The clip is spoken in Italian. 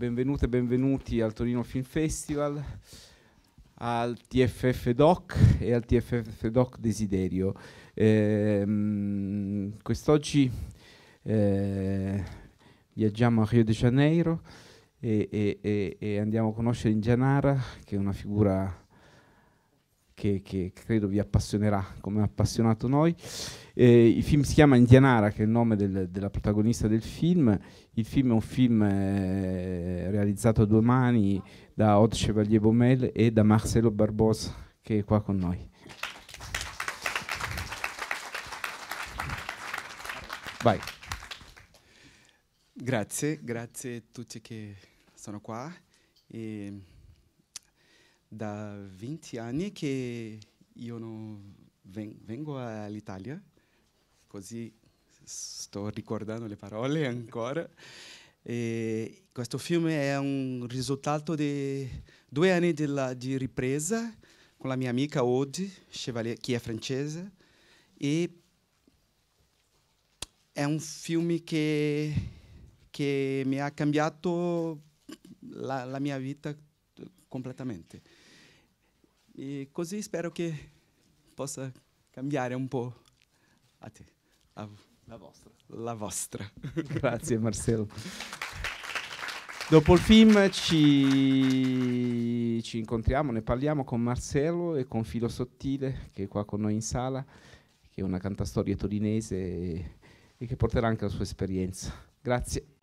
Benvenute e benvenuti al Torino Film Festival, al TFF Doc e al TFF Doc Desiderio. Eh, quest'oggi eh, viaggiamo a Rio de Janeiro e, e, e, andiamo a conoscere Indianara, che è una figura che, che, credo vi appassionerà come ha appassionato noi. Eh, il film si chiama Indianara, che è il nome del, della protagonista del film. Il film è un film eh, realizzato a due mani da Od Chevalier Baumel e da Marcelo Barbosa, che è qua con noi. Vai. Grazie, grazie a tutti che sono qua. E da 20 anni che io ven vengo all'Italia, così sto ricordando le parole ancora. E questo film è un risultato di due anni di, di ripresa con la mia amica Odi Chevalier, che è francese, e è un film che, che mi ha cambiato la, la mia vita completamente. E così spero che possa cambiare un po' a te, a la vostra. La vostra. Grazie Marcello. Dopo il film ci, ci, incontriamo, ne parliamo con Marcello e con Filo Sottile che è qua con noi in sala, che è una cantastoria torinese e, e che porterà anche la sua esperienza. Grazie.